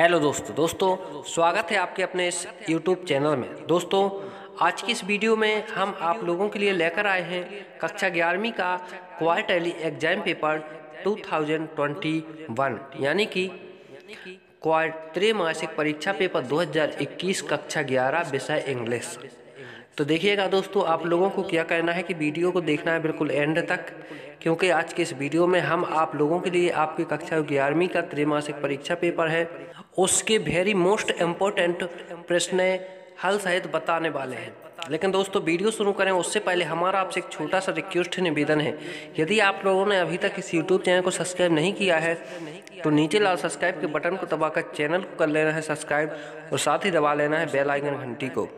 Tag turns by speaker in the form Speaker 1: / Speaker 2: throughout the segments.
Speaker 1: hello दोस्तों दोस्तों स्वागत है आपके अपने इस यूट्यूब चैनल में दोस्तों आज की इस वीडियो में हम आप लोगों के लिए लेकर आए हैं कक्षा ग्यारहवीं का क्वार्टरली एग्जाम पेपर 2021 यानी कि त्रैमासिक परीक्षा पेपर 2021 कक्षा ग्यारह विषय इंग्लिश तो देखिएगा दोस्तों आप लोगों को क्या कहना है कि वीडियो को देखना है बिल्कुल एंड तक क्योंकि आज के इस वीडियो में हम आप लोगों के लिए आपकी कक्षा ग्यारहवीं का त्रैमासिक परीक्षा पेपर है उसके वेरी मोस्ट इम्पोर्टेंट प्रश्न हल सहित बताने वाले हैं लेकिन दोस्तों वीडियो शुरू करें उससे पहले हमारा आपसे एक छोटा सा रिक्वेस्ट निवेदन है यदि आप लोगों ने अभी तक इस यूट्यूब चैनल को सब्सक्राइब नहीं किया है तो नीचे लाल सब्सक्राइब के बटन को दबाकर चैनल को कर लेना है सब्सक्राइब और साथ ही दबा लेना है बेल आइकन घंटी को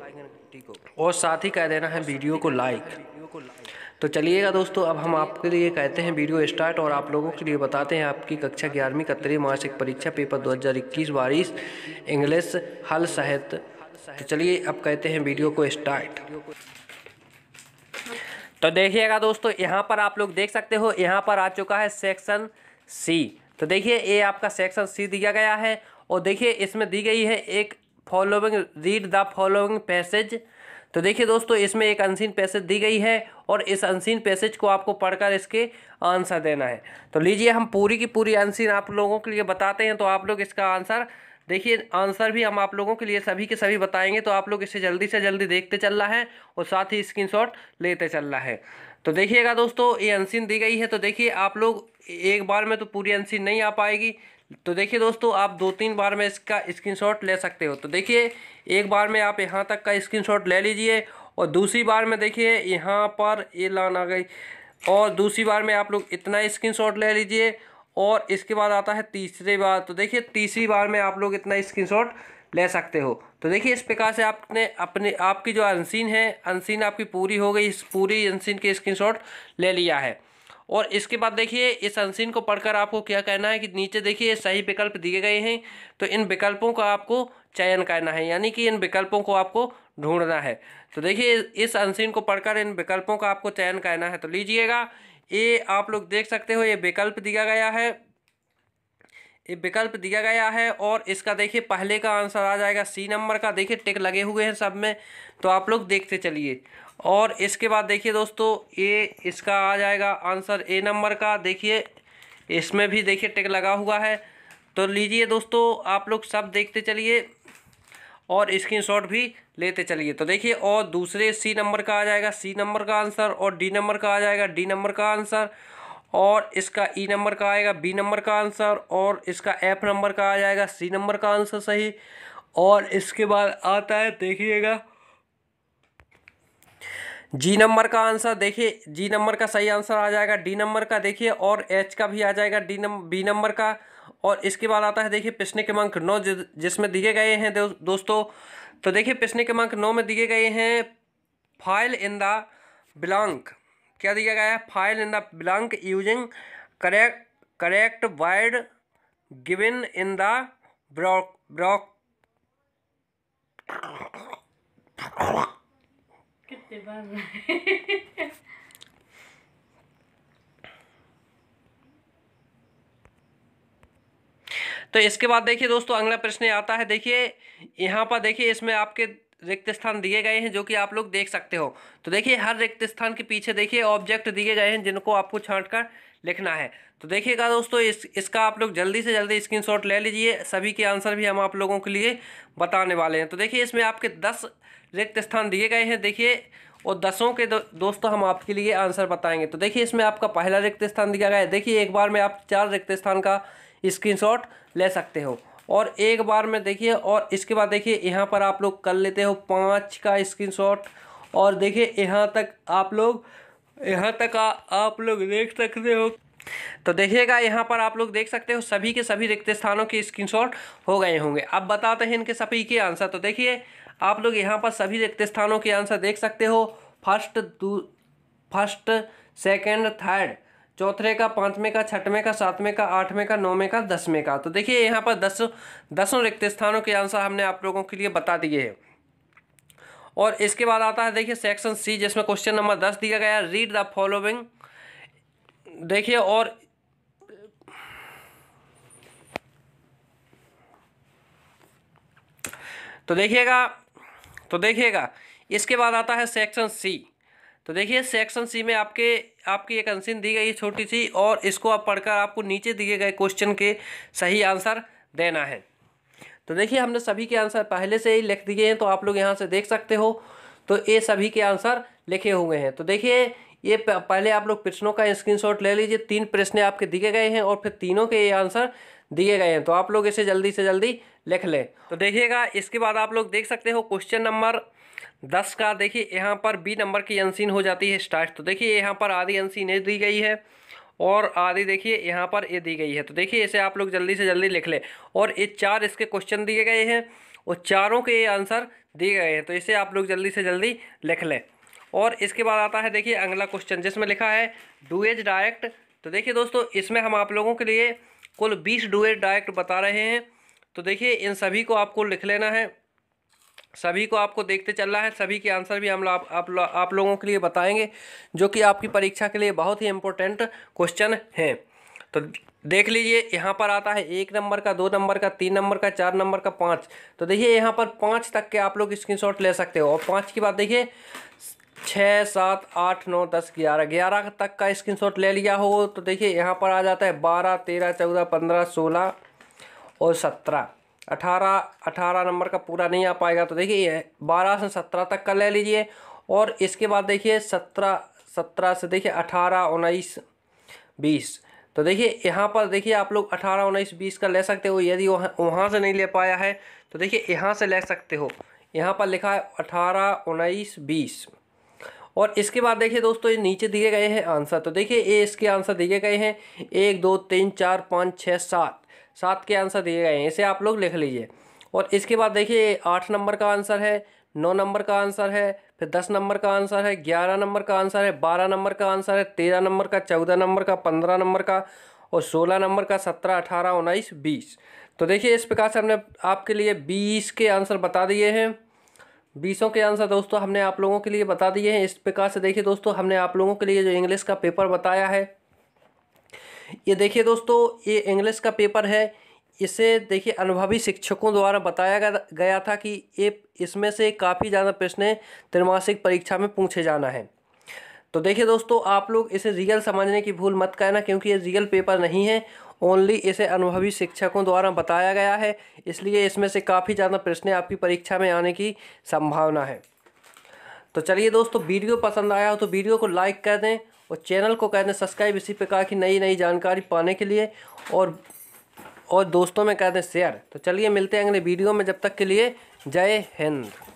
Speaker 1: और साथ ही कह देना है वीडियो को लाइक तो चलिएगा दोस्तों अब हम आपके लिए कहते हैं वीडियो स्टार्ट और आप लोगों के लिए बताते हैं आपकी कक्षा ग्यारहवीं कतरी मासिक परीक्षा पेपर 2021 बारिश इंग्लिश हल सहित तो चलिए अब कहते हैं वीडियो को स्टार्ट तो देखिएगा दोस्तों यहाँ पर आप लोग देख सकते हो यहाँ पर आ चुका है सेक्शन सी तो देखिए ये आपका सेक्शन सी दिया गया है और देखिए इसमें दी गई है एक following read the following passage तो देखिए दोस्तों इसमें एक अनसीन पैसेज दी गई है और इस अनसीन पैसेज को आपको पढ़कर इसके आंसर देना है तो लीजिए हम पूरी की पूरी अनसीन आप लोगों के लिए बताते हैं तो आप लोग इसका आंसर देखिए आंसर भी हम आप लोगों के लिए सभी के सभी बताएंगे तो आप लोग इसे जल्दी से जल्दी देखते चलना है और साथ ही स्क्रीनशॉट लेते चलना है तो देखिएगा दोस्तों ये अनसीन दी गई है तो देखिए आप लोग एक बार में तो पूरी अनसीन नहीं आ पाएगी तो देखिए दोस्तों आप दो तीन बार में इसका स्क्रीनशॉट ले सकते हो तो देखिए एक बार में आप यहाँ तक का स्क्रीनशॉट ले लीजिए और दूसरी बार में देखिए यहाँ पर ये लान आ गई और दूसरी बार में आप लोग इतना स्क्रीन ले लीजिए और इसके बाद आता है तीसरी बार तो देखिए तीसरी बार में आप लोग इतना स्क्रीन ले सकते हो तो देखिए इस प्रकार से आपने अपने आपकी जो अनसीन है अनसीन आपकी पूरी हो गई इस पूरी अनसीन के स्क्रीनशॉट ले लिया है और इसके बाद देखिए इस अनशीन को पढ़कर आपको क्या कहना है कि नीचे देखिए सही विकल्प दिए गए हैं तो इन विकल्पों का आपको चयन करना है यानी कि इन विकल्पों को आपको ढूंढना है तो देखिए इस अनशीन को पढ़कर इन विकल्पों का आपको चयन करना है तो लीजिएगा ये आप लोग देख सकते हो ये विकल्प दिया गया है ये विकल्प दिया गया है और इसका देखिए पहले का आंसर आ जाएगा सी नंबर का देखिए टिक लगे हुए हैं सब में तो आप लोग देखते चलिए और इसके बाद देखिए दोस्तों ये इसका आ जाएगा आंसर ए नंबर का देखिए इसमें भी देखिए टिक लगा हुआ है तो लीजिए दोस्तों आप लोग सब देखते चलिए और शॉट भी लेते चलिए तो देखिए और दूसरे सी नंबर का आ जाएगा सी नंबर का आंसर और डी नंबर का आ जाएगा डी नंबर का आंसर और इसका ई नंबर का आएगा बी नंबर का आंसर और इसका एफ नंबर का आ जाएगा सी नंबर का आंसर सही और इसके बाद आता है देखिएगा जी नंबर का आंसर देखिए जी नंबर का सही आंसर आ जाएगा डी नंबर का देखिए और एच का भी आ जाएगा डी नंबर बी नंबर का और इसके बाद आता है देखिए पिछले क्रमांक नौ जिसमें दिए गए हैं दो, दोस्तों तो देखिए पिछले क्रमांक नौ में दिए गए हैं फाइल इन द ब्लॉन्क क्या दिया गया है fill in the blank using correct correct word given in the block block तो इसके बाद देखिए दोस्तों अगला प्रश्न आता है देखिए यहाँ पर देखिए इसमें आपके रिक्त स्थान दिए गए हैं जो कि आप लोग देख सकते हो तो देखिए हर रिक्त स्थान के पीछे देखिए ऑब्जेक्ट दिए गए हैं जिनको आपको छाँट कर लिखना है तो देखिएगा दोस्तों इस इसका आप लोग जल्दी से जल्दी स्क्रीनशॉट ले लीजिए सभी के आंसर भी हम आप लोगों के लिए बताने वाले हैं तो देखिए इसमें आपके दस रिक्त स्थान दिए गए हैं देखिए और दसों के दो, दोस्तों हम आपके लिए आंसर बताएंगे तो देखिए इसमें आपका पहला रिक्त स्थान दिया गया है देखिए एक बार में आप चार रिक्त स्थान का स्क्रीन ले सकते हो और एक बार में देखिए और इसके बाद देखिए यहाँ पर आप लोग कर लेते हो पाँच का स्क्रीन और देखिए यहाँ तक आप लोग यहाँ तक आ, आप लोग देख सकते हो तो देखिएगा यहाँ पर आप लोग देख सकते हो सभी के सभी रिक्त स्थानों के स्क्रीनशॉट हो गए होंगे अब बताते हैं इनके सभी के आंसर तो देखिए आप लोग यहाँ पर सभी रिक्त स्थानों के आंसर देख सकते हो फर्स्ट फर्स्ट सेकेंड थर्ड चौथे का पाँचवें का छठवें का सातवें का आठवें का नौवें का दसवें का तो देखिए यहाँ पर दस दसों रिक्त स्थानों के आंसर हमने आप लोगों के लिए बता दिए हैं और इसके बाद आता है देखिए सेक्शन सी जिसमें क्वेश्चन नंबर दस दिया गया रीड द फॉलोइंग देखिए और तो देखिएगा तो देखिएगा इसके बाद आता है सेक्शन सी तो देखिए सेक्शन सी में आपके आपकी एक अंसिन दी गई है छोटी सी और इसको आप पढ़कर आपको नीचे दिए गए क्वेश्चन के सही आंसर देना है तो देखिए हमने सभी के आंसर पहले से ही लिख दिए हैं तो आप लोग यहाँ से देख सकते हो तो ये सभी के आंसर लिखे हुए हैं तो देखिए ये पहले आप लोग प्रश्नों का स्क्रीनशॉट ले लीजिए तीन प्रश्न आपके दिए गए हैं और फिर तीनों के ये आंसर दिए गए हैं तो आप लोग इसे जल्दी से जल्दी लिख लें तो देखिएगा इसके बाद आप लोग देख सकते हो क्वेश्चन नंबर दस का देखिए यहाँ पर बी नंबर की अनसिन हो जाती है स्टार्ट तो देखिए यहाँ पर आधी अनसिन ए दी गई है और आधी देखिए यहाँ पर ए दी गई है तो देखिए इसे आप लोग जल्दी से जल्दी लिख लें और ये चार इसके क्वेश्चन दिए गए हैं और चारों के ये आंसर दिए गए हैं तो इसे आप लोग जल्दी से जल्दी लिख लें और इसके बाद आता है देखिए अगला क्वेश्चन जिसमें लिखा है डुएज डायरेक्ट तो देखिए दोस्तों इसमें हम आप लोगों के लिए कुल बीस डूएज डायरेक्ट बता रहे हैं तो देखिए इन सभी को आपको लिख लेना है सभी को आपको देखते चलना है सभी के आंसर भी हम आप आप, आप लोगों के लिए बताएंगे जो कि आपकी परीक्षा के लिए बहुत ही इम्पोर्टेंट क्वेश्चन हैं तो देख लीजिए यहाँ पर आता है एक नंबर का दो नंबर का तीन नंबर का चार नंबर का पाँच तो देखिए यहाँ पर पाँच तक के आप लोग स्क्रीनशॉट ले सकते हो और पाँच की बात देखिए छः सात आठ नौ दस ग्यारह ग्यारह तक का स्क्रीनशॉट ले लिया हो तो देखिए यहाँ पर आ जाता है बारह तेरह चौदह पंद्रह सोलह और सत्रह अठारह अठारह नंबर का पूरा नहीं आ पाएगा तो देखिए ये बारह से सत्रह तक का ले लीजिए और इसके बाद देखिए सत्रह सत्रह से देखिए अठारह उन्नीस बीस तो देखिए यहाँ पर देखिए आप लोग अठारह उन्नीस बीस का ले सकते हो यदि वहाँ वहाँ से नहीं ले पाया है तो देखिए यहाँ से ले सकते हो यहाँ पर लिखा है अठारह उन्नीस बीस और इसके बाद देखिए दोस्तों ये नीचे दिए गए हैं आंसर तो देखिए ए इसके आंसर दिए गए हैं एक दो तीन चार पाँच छः सात सात के आंसर दिए गए हैं इसे आप लोग लिख लीजिए और इसके बाद देखिए आठ नंबर का आंसर है नौ नंबर का आंसर है फिर दस नंबर का आंसर है ग्यारह नंबर का आंसर है बारह नंबर का आंसर है तेरह नंबर का चौदह नंबर का पंद्रह नंबर का और सोलह नंबर का सत्रह अठारह उन्नीस बीस तो देखिए इस प्रकार से हमने आपके लिए बीस के आंसर बता दिए हैं बीसों के आंसर दोस्तों हमने आप लोगों के लिए बता दिए हैं इस प्रकार से देखिए दोस्तों हमने आप लोगों के लिए जो इंग्लिश का पेपर बताया है ये देखिए दोस्तों ये इंग्लिश का पेपर है इसे देखिए अनुभवी शिक्षकों द्वारा बताया गया था कि ये इसमें से काफ़ी ज़्यादा प्रश्न त्रिमासिक परीक्षा में पूछे जाना है तो देखिए दोस्तों आप लोग इसे रियल समझने की भूल मत करना क्योंकि ये रियल पेपर नहीं है ओनली इसे अनुभवी शिक्षकों द्वारा बताया गया है इसलिए इसमें से काफ़ी ज़्यादा प्रश्न आपकी परीक्षा में आने की संभावना है तो चलिए दोस्तों वीडियो पसंद आया हो तो वीडियो को लाइक कर दें और चैनल को कह दें सब्सक्राइब इसी प्रकार की नई नई जानकारी पाने के लिए और और दोस्तों में कह दें शेयर तो चलिए मिलते हैं अगले वीडियो में जब तक के लिए जय हिंद